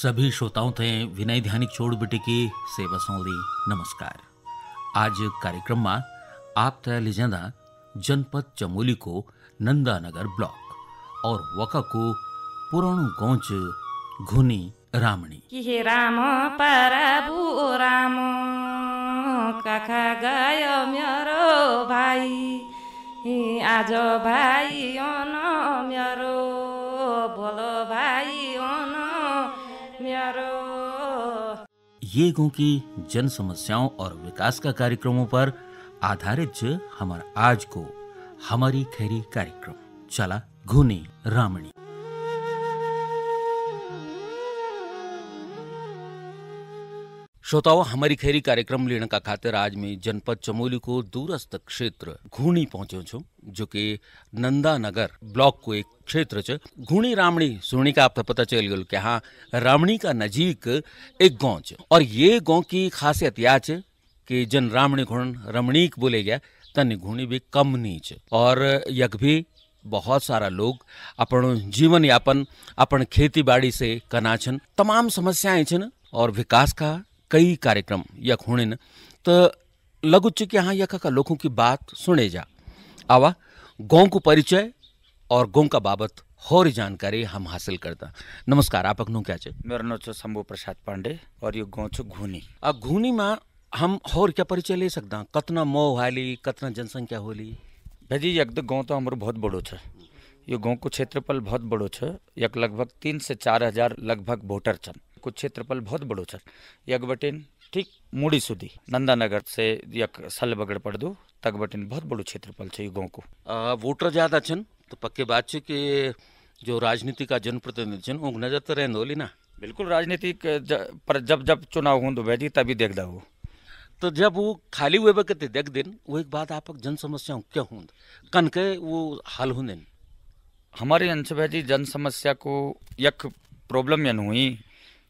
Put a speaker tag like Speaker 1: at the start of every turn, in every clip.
Speaker 1: सभी श्रोताओं थे विनय ध्यानिक छोड़ बेटी की सेवा सौली नमस्कार आज कार्यक्रम में आप तय लीजेंदा जनपद चमोली को नंदानगर ब्लॉक और वका को पुराणु गौच घुनी रामणी
Speaker 2: कि राम परबु राम काका गयो मेरो भाई आज भाई ओ न मेरो बोलो भाई ओ ये
Speaker 1: गांव की जन समस्याओं और विकास का कार्यक्रमों पर आधारित हमारा आज को हमारी खैरी कार्यक्रम चला घुनी रामणी श्रोताओं हमारी खैरी कार्यक्रम लेने का खातिर आज मैं जनपद चमोली को दूरस्थ क्षेत्र घूणी पहुंचो छु जो कि नंदा नगर ब्लॉक को एक क्षेत्र छ घूणी रामणी सुनी का आपको पता चल गया कि हाँ रामणी का नजीक एक गांव छ और ये गांव की खासियत यह छ कि जन रामणी घूण रमणीक बोले गया तन घूणी भी कम नीच और यक भी बहुत सारा लोग अपन जीवन यापन अपन खेती बाड़ी से कना छन तमाम समस्याएं छन और विकास का कई कार्यक्रम यख हुणिन तो लगु कि हाँ यखा का लोगों की बात सुने जा आवा गाँव को परिचय और गाँव का बाबत और जानकारी हम हासिल करता नमस्कार आप नु क्या छे मेरा नाम छो शंभू प्रसाद पांडे और यो गाँव छो घूनी अब घूनी में हम और क्या परिचय ले सकता कतना मोह हाली कतना जनसंख्या होली भाई यक तो गाँव
Speaker 3: तो हमारे बहुत बड़ो छ यो गाँव को क्षेत्रफल बहुत बड़ो छ यक लगभग तीन से चार हजार लगभग वोटर छन को क्षेत्रफल बहुत बड़ो छ यगबटिन ठीक मुड़ी सुधी नंदानगर से यक सल बगड़ पड़ दो तक बटेन बहुत बड़ो क्षेत्रफल छ गाँव को
Speaker 1: आ, वोटर ज्यादा छन तो पक्के बात छ कि जो राजनीति का जनप्रतिनिधि छन उन नजर तो रहन होली ना बिल्कुल राजनीति पर जब जब चुनाव हों दो बैठी तभी देख दा तो जब वो खाली हुए बकते देख दिन वो एक बात आप जन समस्याओं क्या हों कन के
Speaker 3: वो हल हों हमारे अंश भाई जी जन समस्या को यक प्रॉब्लम यन हुई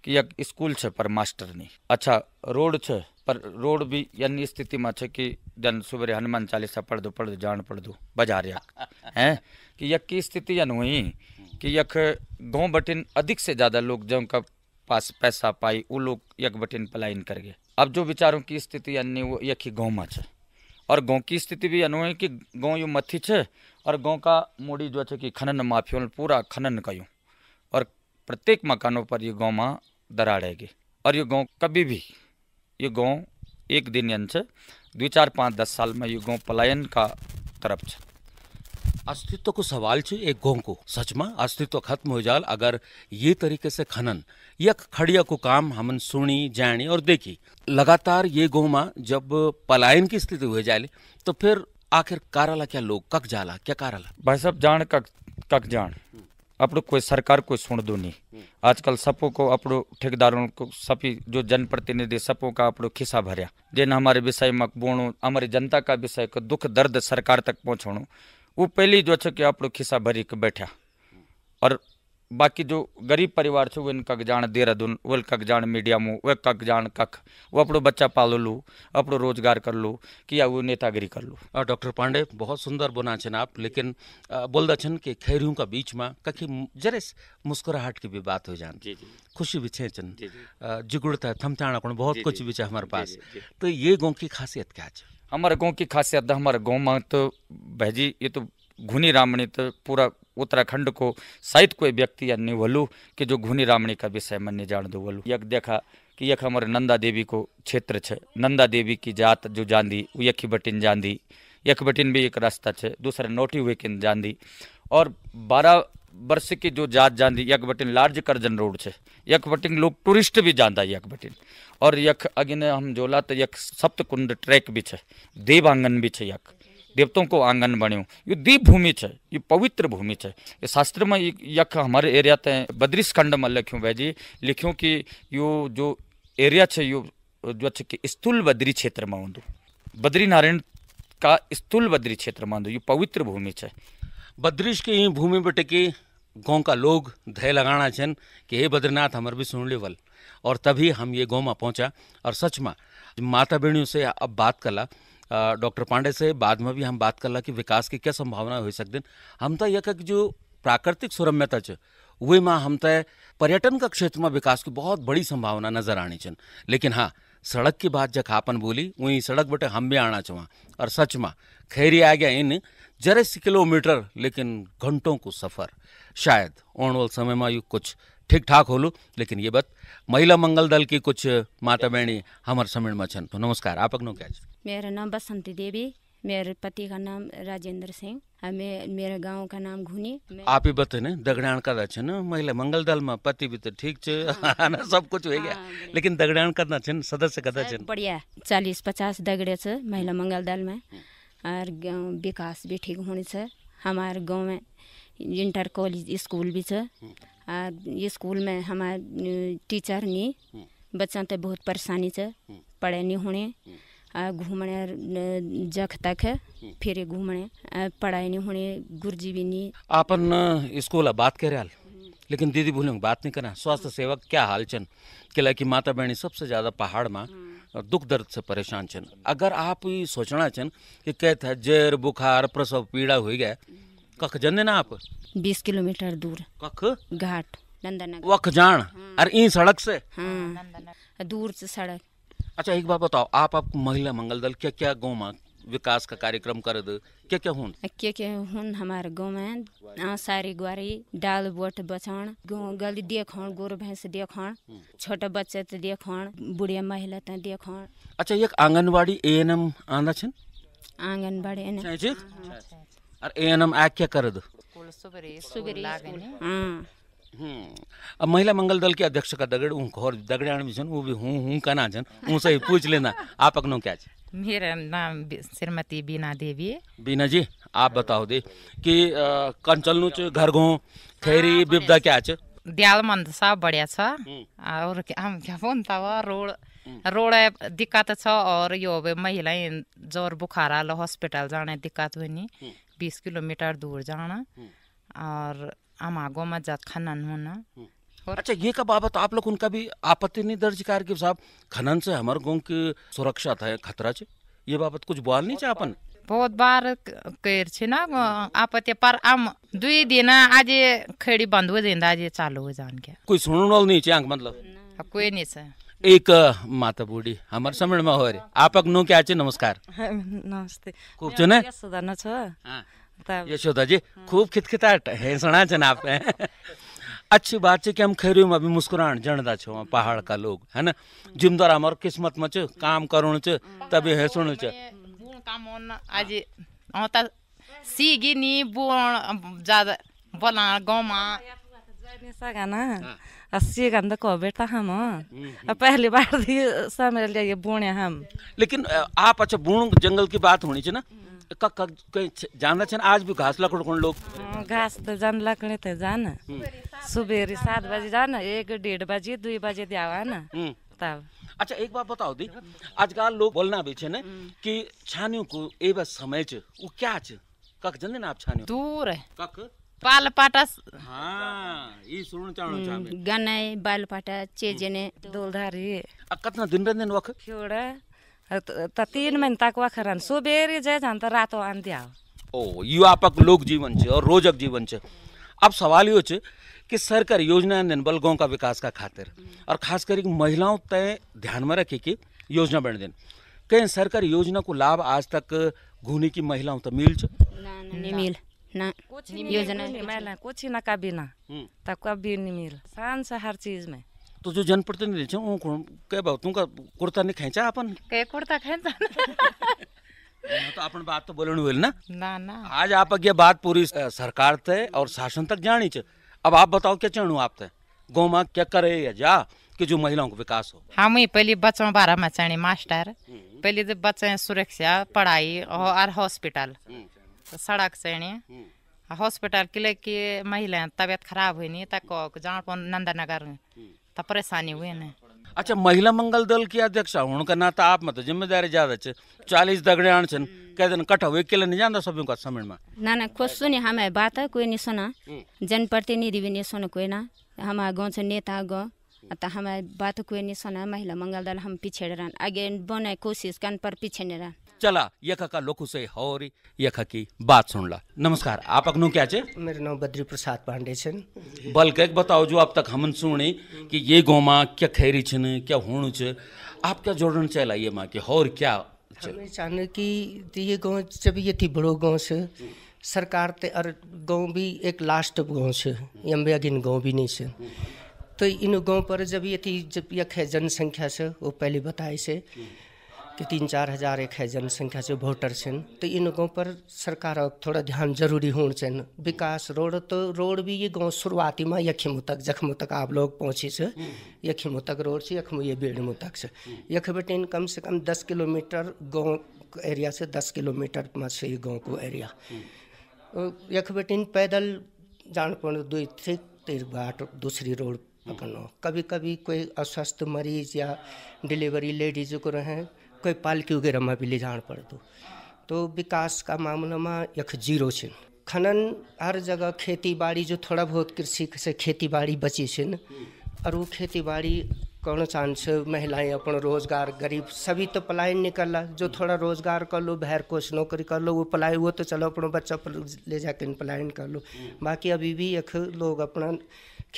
Speaker 3: कि एक स्कूल છે पर मास्टर नहीं अच्छा रोड પર पर रोड भी સ્થિતિમાં स्थिति में જન कि जन सुबह हनुमान चालीसा पढ़ दो पढ़ दो जान पढ़ दो बाजार यक हैं कि यक की स्थिति यन हुई कि यक गांव बटिन अधिक से ज़्यादा लोग जो का पास पैसा पाई वो लोग यक बटिन पलायन कर गए अब जो विचारों की स्थिति अन्य वो यक ही गाँव में और गाँव की स्थिति भी यन हुई कि गाँव यू मथी है और गाँव का मोड़ी जो है कि खनन माफियों पूरा खनन कयूँ प्रत्येक मकानों पर ये गौ माँ दराड़ेगी और ये गौ कभी भी ये गौ एक दिन अंश दो चार पाँच दस साल में ये गौ पलायन का तरफ छ अस्तित्व को सवाल छ एक गौ को सच में अस्तित्व खत्म हो जाल अगर ये तरीके
Speaker 1: से खनन यक खड़िया को काम हमन सुनी जानी और देखी लगातार ये गौ माँ जब पलायन की स्थिति हो जाए तो फिर आखिर काराला क्या लोग कक जाला क्या काराला
Speaker 3: भाई साहब जान कक कक जान अपने कोई सरकार कोई सुन दो नहीं हम्म। आजकल सपों को अपने ठेकेदारों को सभी जो जनप्रतिनिधि सपों का अपने खिस्सा भरिया जिन हमारे विषय में बोणो हमारी जनता का विषय को दुख दर्द सरकार तक पहुँचाणु वो पहली जो छो कि आप खिस्सा भरी के बैठा और बाकी जो गरीब परिवार छे वन कक जान देहरादून वो कक जान मीडिया मुँह वे कक जान कख वो अपनो बच्चा पाल लू अपनो रोजगार कर लू कि वो नेतागिरी कर लू
Speaker 1: डॉक्टर पांडे बहुत सुंदर बोना छन आप लेकिन बोल छन कि खैरियों का बीच में कखी जरे मुस्कुराहट की भी बात हो जान
Speaker 3: जी जी खुशी भी छेचन जिगुड़ता थमथाणा कोण बहुत कुछ भी छे हमारे पास तो ये गाँव की खासियत क्या है हमारे गाँव की खासियत हमारे गाँव में तो भाई जी ये तो घुनी रामणी तो पूरा उत्तराखंड को शायद कोई व्यक्ति या बोलू कि जो घुनी रामणी का विषय मन जान दो वलू यक देखा कि यख हमारे नंदा देवी को क्षेत्र छे नंदा देवी की जात जो जांदी वो यखी बटिन जांदी यख बटिन भी एक रास्ता छे दूसरे नोटी हुए किन जानी और बारह वर्ष की जो जात जानी यक बटिन लार्ज करजन रोड छे यक बटिन लोग टूरिस्ट भी जांदा यक बटिन और यख अगिन हम जोला तो यख सप्तकुंड ट्रैक भी छे देवांगन भी छे यक देवताओं को आंगन बण्यो ये दीप भूमि है ये पवित्र भूमि है ये शास्त्र में यख हमारे एरिया ते बद्रीस खंड में लिख्यो भाई जी लिख्यों कि यो जो एरिया है यो जो कि स्थूल बद्री क्षेत्र में आंदो बद्री नारायण का स्थूल बद्री क्षेत्र में आंदो ये पवित्र भूमि है बद्रीश की भूमि बटे के गांव का लोग धय लगाना छन कि हे
Speaker 1: बद्रीनाथ हमारे भी सुन लेवल और तभी हम ये गांव में पहुंचा और सच में माता बहनियों से अब बात कला डॉक्टर पांडे से बाद में भी हम बात कर ला कि विकास की क्या संभावना हो सकते हम तो यह जो प्राकृतिक सुरम्यता है वे माँ हम तय तो पर्यटन का क्षेत्र में विकास की बहुत बड़ी संभावना नजर आनी चन लेकिन हाँ सड़क की बात जब आपन बोली वहीं सड़क बटे हम भी आना चाह और सच माँ खैरी आ गया इन जरे सी किलोमीटर लेकिन घंटों को सफ़र शायद आने वाले समय में यू कुछ ठीक ठाक होलू लेकिन ये बात महिला मंगल दल की कुछ माता बहनी हमारे समय में छन तो नमस्कार आप अग्नो क्या
Speaker 4: मेरा नाम बसंती देवी मेरे पति का नाम राजेंद्र सिंह हमें मेरे गांव का नाम घुनी
Speaker 1: आप ही बते ने दगड़ान का छे ना महिला मंगल दल में पति भी तो ठीक छे हाँ। सब कुछ हो गया हाँ, लेकिन दगड़ान करना छे सदस्य कदा छे
Speaker 4: बढ़िया चालीस पचास दगड़े छे महिला मंगल दल में हाँ। और विकास भी ठीक होने से हमारे गांव में इंटर कॉलेज स्कूल भी छे हाँ। स्कूल में हमारे टीचर ने हम्म। बच्चा तो बहुत परेशानी से हम्म। पढ़े नहीं होने हम्म। घूमने जख तक फिर घूमने पढ़ाई नहीं होने गुरुजी भी नहीं
Speaker 1: अपन स्कूल बात कर रहा लेकिन दीदी भूलें बात नहीं करा स्वास्थ्य सेवक क्या हाल चन किला की माता बहनी सबसे ज़्यादा पहाड़ में दुख दर्द से परेशान चन अगर आप ये सोचना चन कि कहता जर बुखार प्रसव पीड़ा हुई गया कख जन ना आप
Speaker 4: बीस किलोमीटर दूर कख घाट नंदनगर वख
Speaker 1: जान हाँ। अरे इन सड़क से हाँ
Speaker 4: दूर से सड़क
Speaker 1: अच्छा एक बात बताओ आप आप महिला मंगल दल क्या क्या गाँव में विकास का कार्यक्रम कर दो क्या क्या हूँ
Speaker 4: क्या क्या हूँ हमारे गाँव में हाँ, सारी गुआरी डाल बोट बचाण गली देखण गोर भैंस देखण छोटे बच्चे तो देखण बुढ़िया महिला तो देखण
Speaker 1: अच्छा एक आंगनबाड़ी ए एन एम आंदा छन
Speaker 4: आंगनबाड़ी एन एम
Speaker 1: कर
Speaker 5: हम्म। हम्म।
Speaker 1: महिला मंगल दल के अध्यक्ष का दगड़ उन घर दगड़े आने वो भी हूँ हूँ कना जन उनसे पूछ लेना आप अपनो क्या जी
Speaker 6: मेरा नाम श्रीमती बीना देवी
Speaker 1: बीना जी आप बताओ दे कि कंचलनु घर घो खैरी विपदा हाँ, क्या छ
Speaker 6: दयाल मंद सा बढ़िया छ हम्म। और हम क्या बोलता हुआ रोड रोड दिक्कत छ और यो महिलाएं जोर बुखार हॉस्पिटल जाने दिक्कत हुई बीस किलोमीटर दूर जाना हम्म। और हमागो में जात खनन होना हम्म। अच्छा
Speaker 1: ये का बाबत आप लोग उनका भी आपत्ति नहीं दर्ज कर के साहब खनन से हमारे गाँव की सुरक्षा था खतरा से ये बाबत कुछ बोल नहीं चाहे अपन
Speaker 6: बहुत बार कर छे ना आपत्ति पर हम दुई दिन आज खेड़ी बंद हो जाए आज चालू हो जान के
Speaker 1: कोई सुनने वाला नहीं चाहे मतलब कोई नहीं सर एक माता बुढी हमारे समय में हो रही आपक नो क्या चाहिँ नमस्कार
Speaker 2: नमस्ते खुब छ न यशोदाना छ हाँ।
Speaker 1: यशोदा जी हाँ। खूब खितखिताट सुना चुना आप अच्छी बात है कि हम खेरू में अभी मुस्कुरान जनता छो पहाड़ का लोग है ना जिम्मेदार हमारे किस्मत में छो काम करो छो तभी है छ
Speaker 6: काम आज औता सीगी नी
Speaker 2: बोण ज्यादा बला गाउँमा गाना अस्सी को बेटा हम बार ये हम
Speaker 1: लेकिन आप अच्छा जंगल की बात होनी चाहिए ना mm. जानना चाहिए आज भी घास लकड़ कौन लोग
Speaker 2: हाँ, घास तो जान लकड़े तो जान mm. सुबेरे सात बजे जान एक डेढ़ बजे दो बजे दिया ना mm. तब अच्छा एक बात बताओ दी आजकल लोग
Speaker 1: बोलना भी छे कि छानियों को एवं समय च वो क्या छे कख जन आप छानियों
Speaker 4: दूर है कक पाटा
Speaker 1: हाँ ई सुन चाहूं
Speaker 4: चेजने हम्म। दोलधारी अ दिन रे दिन छोड़ा
Speaker 2: तीन महीने तक वखरन सुबेर जाय जान त रात आन दिया
Speaker 1: ओ युवा पक लोक जीवन छ और रोजक जीवन छ अब सवाल यो छ कि सरकार योजना बल गांव का विकास का खातिर और खास कर महिलाओं तय ध्यान में रखे कि योजना बन दिन कहीं सरकारी योजना को लाभ आज तक घूनी की महिलाओं तक मिल
Speaker 4: नहीं मिल ना योजना नहीं
Speaker 2: कुछ ना कभी ना तब कभी नहीं मिला शान से हर चीज में
Speaker 1: तो जो जनप्रतिनिधि छ उ के बात का कुर्ता नहीं खेचा अपन
Speaker 2: के कुर्ता
Speaker 6: खेचा
Speaker 1: तो अपन बात तो बोलन हुई ना ना ना आज आप अगे बात पूरी सरकार ते और शासन तक जानी छ अब आप बताओ क्या चणु आप ते गोमा में क्या करे या जा कि जो महिलाओं को विकास हो
Speaker 6: हम ही पहले बच्चों बारे में चढ़ी मास्टर पहले जब बच्चे सुरक्षा पढ़ाई और हॉस्पिटल तो सड़क से हॉस्पिटल हम्म। किले कि महिला तबियत खराब हुई नहीं तक जहाँ पर नंदा नगर हम्म। तब तो परेशानी हुई नहीं
Speaker 1: अच्छा महिला मंगल दल की अध्यक्ष होने का नाता आप मत जिम्मेदारी ज्यादा छ चालीस दगड़े आन छन कह दिन कटा हुए किले नहीं जाना सभी का समय में
Speaker 4: ना ना खुद सुने हमें बात है कोई नहीं सुना हम्म। जनप्रतिनिधि भी नहीं सुना कोई ना हमारा गाँव से नेता गाँव तो हमारे बात कोई नहीं सुना महिला मंगल दल हम पीछे रहन आगे बने कोशिश करन पर पीछे नहीं रहन
Speaker 1: चला का लोकु से और की बात सुन ला नमस्कार आप अखनो क्या
Speaker 5: छे मेरो नाम बद्री प्रसाद पांडे छन
Speaker 1: बल के बताओ जो अब तक हमन सुनी कि ये गोमा क्या खैरी छन क्या होणु छ आप क्या जोड़न चला ये माँ के होर क्या
Speaker 5: हमें चाहने कि ये गांव जब ये थी बड़ो गांव से सरकार ते और गांव भी एक लास्ट गांव से यम्बे अगिन गांव भी नहीं से तो इन गांव पर जब ये थी जब यह जनसंख्या से वो पहले बताए से कि तीन चार हज़ार एक है जनसंख्या से वोटर से तो इन गाँव पर सरकार थोड़ा ध्यान जरूरी होना चाहिए विकास रोड तो रोड भी ये गांव शुरुआती में यखिम तक जख्म तक आप लोग पहुँचे से यखिम तक रोड से यखम ये बेड़मु तक से यख बटेन कम से कम दस किलोमीटर गाँव एरिया से दस किलोमीटर में से ये गाँव को एरिया यख बटेन पैदल जान पड़ो दो थे बाट दूसरी रोड पकड़ो कभी कभी कोई अस्वस्थ मरीज या डिलीवरी लेडीज को रहें कोई पालकी वगैरह में भी ले લીજાણ पड़त तो विकास का मामला में यख जीरो छिन खनन हर जगह खेती बाड़ी जो थोड़ा बहुत कृषि से खेती बाड़ी बची छिन और वो खेती बाड़ी कौन चांस महिलाएं अपन रोजगार गरीब सभी तो पलायन निकल जो थोड़ा रोजगार कर लो बाहर कोश नौकरी कर लो वो पलाय वो तो चलो अपना बच्चा पर ले जाके पलायन कर लो बाकी अभी भी यख लोग अपना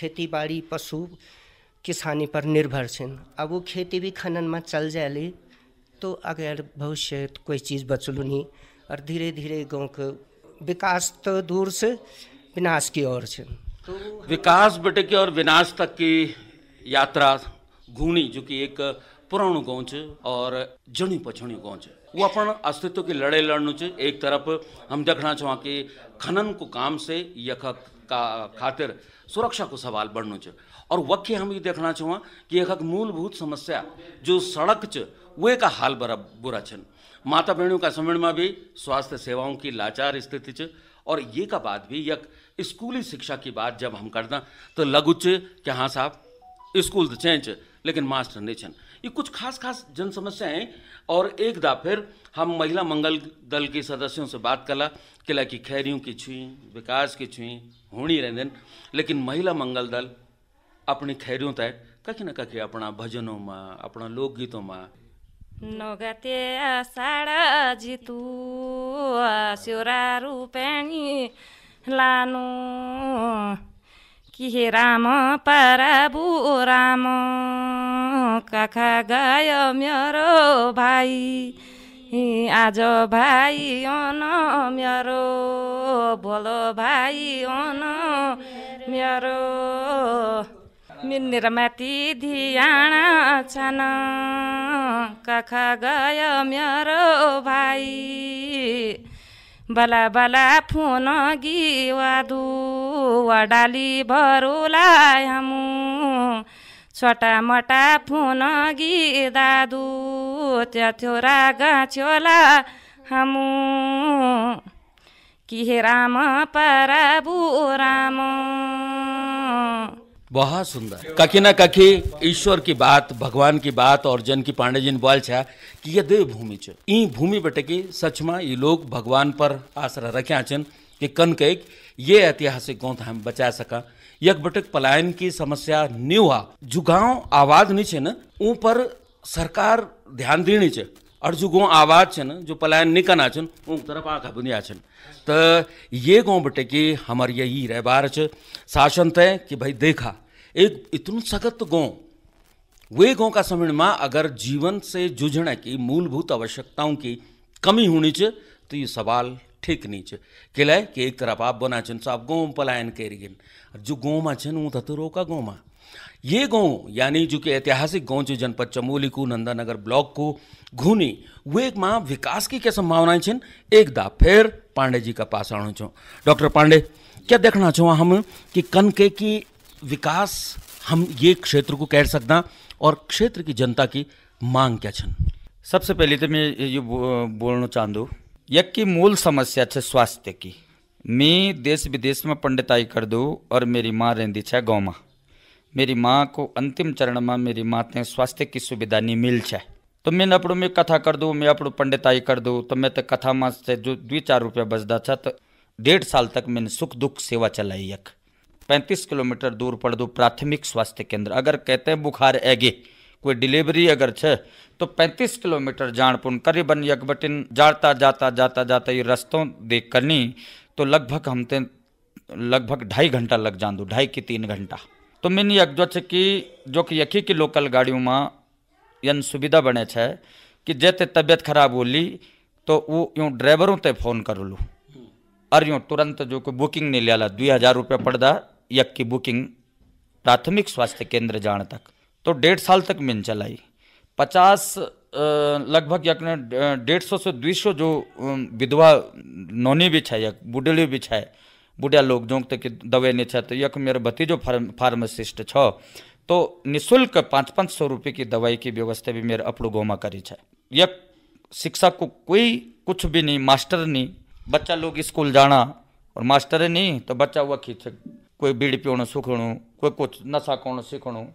Speaker 5: खेती बाड़ी पशु किसानी पर निर्भर छिन अब वो खेती भी खनन में चल जाए तो अगर भविष्य कोई चीज़ बचलुनी और धीरे धीरे गाँव के विकास तो दूर से विनाश की ओर से तो
Speaker 1: विकास बटे की और विनाश तक की यात्रा घूणी जो कि एक पुरानो गाँव है और जणी पछणी गाँव है वो अपन अस्तित्व की लड़ाई लड़नु छ एक तरफ हम देखना चाहें कि खनन को काम से यख का खातिर सुरक्षा को सवाल बढ़नु चे और वक्के हम ये देखना चाहें कि यखक मूलभूत समस्या जो सड़क च वे का हाल बड़ा बुरा छन माता बहनों का समय में भी स्वास्थ्य सेवाओं की लाचार स्थिति और ये का बात भी यक स्कूली शिक्षा की बात जब हम करदा तो लघु च कि हाँ साहब स्कूल तो चेंच लेकिन मास्टर नहीं छन ये कुछ खास खास जन समस्याएं और एक दा फिर हम महिला मंगल दल के सदस्यों से बात कला किला की खैरियों की छुई विकास की छुई होनी रहन लेकिन महिला मंगल दल अपनी खैरियों तय कखी न कखी अपना भजनों में अपना लोकगीतों में
Speaker 2: नगाते साडा जितु सिउरा रूपेणी लानु के राम बु राम काखा गायो मेरो भाइ आज भाइ अन मेरो बोलो भाइ अन मेरो मिन्नेर माथि धियाणा छन काखा गय मेरो भाइ बला बला फोन गिवादु वा डाली भरुलाई हमु छोटा मोटा फोन गि दादु त्यो थ्योरा गाछ्योला हमु कि राम पराबु राम
Speaker 1: बहुत सुंदर कखी ना कखी ईश्वर की बात भगवान की बात और जन की पांडे जी ने बोल छा कि यह देव भूमि छ ई भूमि बटे की सच में ये लोग भगवान पर आसरा रख्या छन कि कन कैक ये ऐतिहासिक गाँव हम बचा सका यक बटक पलायन की समस्या नहीं हुआ जो गाँव आवाज नहीं छे न ऊपर सरकार ध्यान देनी छे और जो આવા છે छन जो पलायन निकना छन उन तरफ आँखा बुनिया छन तो ये गाँव बटे कि हमार यही रहबार छ शासन तय कि भाई देखा एक इतन सख्त गाँव वे गाँव का समय में अगर जीवन से जूझने की मूलभूत आवश्यकताओं की कमी होनी चाहिए तो ये सवाल ठीक नहीं है कि एक तरफ आप बना छन आप गाँव पलायन कर जो गाँव में छन वो तो रोका गाँव में ये गांव यानी जो कि ऐतिहासिक गांव जो जनपद चमोली को नंदानगर ब्लॉक को घूनी वे एक माँ विकास की क्या संभावनाएं छिन एक दा फिर पांडे जी का पास आना चो डॉक्टर पांडे क्या देखना छो हम कि कन के की विकास हम ये
Speaker 3: क्षेत्र को कह सकता और क्षेत्र की जनता की मांग क्या छन सबसे पहले तो मैं ये बोलना चाहूँ यक की मूल समस्या छ स्वास्थ्य की मैं देश विदेश में पंडिताई कर दो और मेरी माँ रहती छ गाँव में मेरी माँ को अंतिम चरण मेरी અંતિમ स्वास्थ्य की सुविधा नहीं मिल जाए तो मैंने अपने में कथा कर दूँ मैं अपने पंडिताई कर दूँ तो मैं तो कथा माँ से जो દ્વિ चार रुपया बजदा था तो डेढ़ साल तक मैंने सुख दुख सेवा चलाई एक पैंतीस किलोमीटर दूर पड़ दो प्राथमिक स्वास्थ्य केंद्र अगर कहते हैं बुखार एगे कोई डिलीवरी अगर छ तो 35 किलोमीटर जाणपुन करीबन यक बटिन जाता जाता जाता जाता ये रस्तों देख करनी तो लगभग हमते लगभग ढाई घंटा लग जा ढाई की तीन घंटा तो मीन यगजो कि जो कि यखी की लोकल गाड़ियों में यन सुविधा बने छे कि जे ते तबियत खराब होली तो वो यूँ ड्राइवरों ते फोन कर लू और यूँ तुरंत जो कि बुकिंग नहीं लिया दुई हज़ार रुपये पड़ यक की बुकिंग प्राथमिक स्वास्थ्य केंद्र जाने तक तो डेढ़ साल तक मीन चलाई पचास लगभग यक ने डेढ़ सौ से दुई सौ जो विधवा नोनी भी छे या बुडली भी छे बुढ़िया लोग जो तक दवाई नहीं छत यक मेरे भतीजो फार्म फार्मासिस्ट छ तो निःशुल्क पाँच पाँच सौ रुपये की दवाई की व्यवस्था भी मेरे अपड़ो गाँव में करी है यक शिक्षा को कोई कुछ भी नहीं मास्टर नहीं बच्चा लोग स्कूल जाना और मास्टर नहीं तो बच्चा वह खींच कोई बीड़ी पीणो सूखणो कोई कुछ नशा कौन सीखणो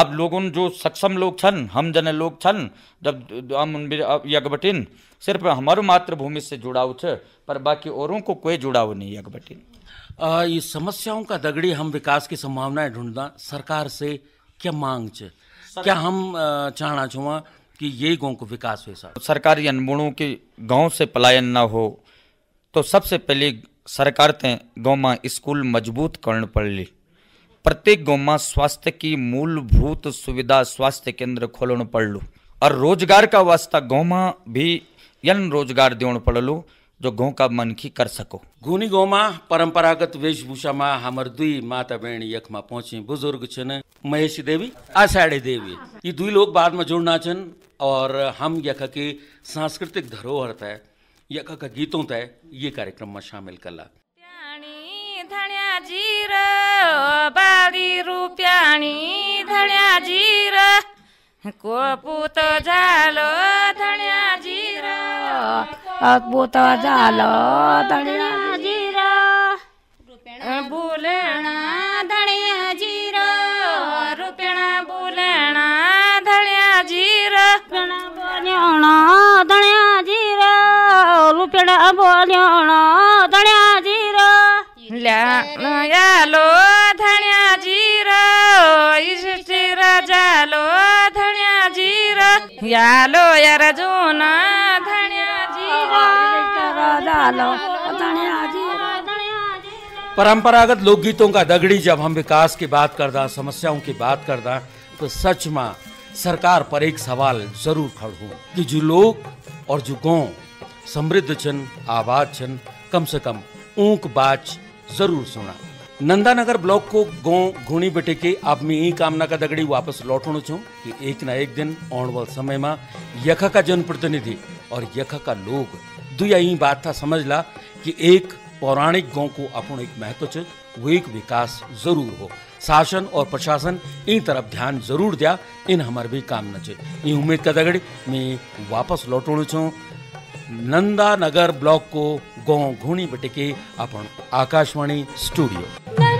Speaker 3: अब लोगों जो सक्षम लोग छन हम जन लोग छन जब हम यज्ञबटिन सिर्फ हमारो मातृभूमि से जुड़ाव छ पर बाकी औरों को कोई जुड़ाव नहीं यज्ञबटिन
Speaker 1: ये समस्याओं का दगड़ी हम विकास की संभावनाएं ढूंढना सरकार से क्या मांग छ क्या हम चाहना छुआ कि ये गाँव को विकास हो सर
Speaker 3: सरकारी अनबुणों के गाँव से पलायन ना हो तो सबसे पहले सरकार ते गाँव में स्कूल मजबूत करण पड़ ली प्रत्येक પ્રત્યેક स्वास्थ्य की मूलभूत सुविधा स्वास्थ्य કેન્દ્ર ખોલણું પડલું और रोजगार का वास्ता गाँव में भी यन रोजगार देवन पड़लू जो गाँव का मन की कर सको गुनी गाँव में
Speaker 1: परंपरागत वेशभूषा में हमार दुई माता बहन यख में पहुंची बुजुर्ग छन महेश देवी आषाढ़ी देवी ये दुई लोग बाद में जुड़ना छन और हम यख के सांस्कृतिक धरोहर तय यख का गीतों तय ये कार्यक्रम में शामिल कला
Speaker 2: धण्याजीर बाली रुप्याणी धण्याजीर कोपुत झाल धण्याजीर अद्भुत झाल धण्याजीर बुलेणा जीर रुपेणा बुलेणा धण्याजीर बोल्यौणा जीर रुपेणा बोल्यौणा गालो धनिया जीरा धनिया यार धनिया धनिया
Speaker 1: परंपरागत लोकगीतों का दगड़ी जब हम विकास की बात दा समस्याओं की बात करदा तो सच में सरकार पर एक सवाल जरूर खड़ हो कि जो लोग और जो गांव समृद्ध छन आबाद छन कम से कम ऊंक बाच जरूर सुना ब्लॉक को બ્લોક કો ગો के आप में यही कामना का दगड़ी वापस દગડી વાપસ कि एक ना एक दिन आने वाले समय में यख का जनप्रतिनिधि और यख का लोग दुया यही बात था समझ ला कि एक पौराणिक गांव को अपन एक महत्व छ वो एक विकास जरूर हो शासन और प्रशासन इन तरफ ध्यान जरूर दिया इन हमारे भी कामना न छे उम्मीद का दगड़ी मैं वापस लौटणो छूं નંદાનગર બ્લોક કો ગો ઘૂણી બટકે આપણ આકાશવાણી સ્ટુડિયો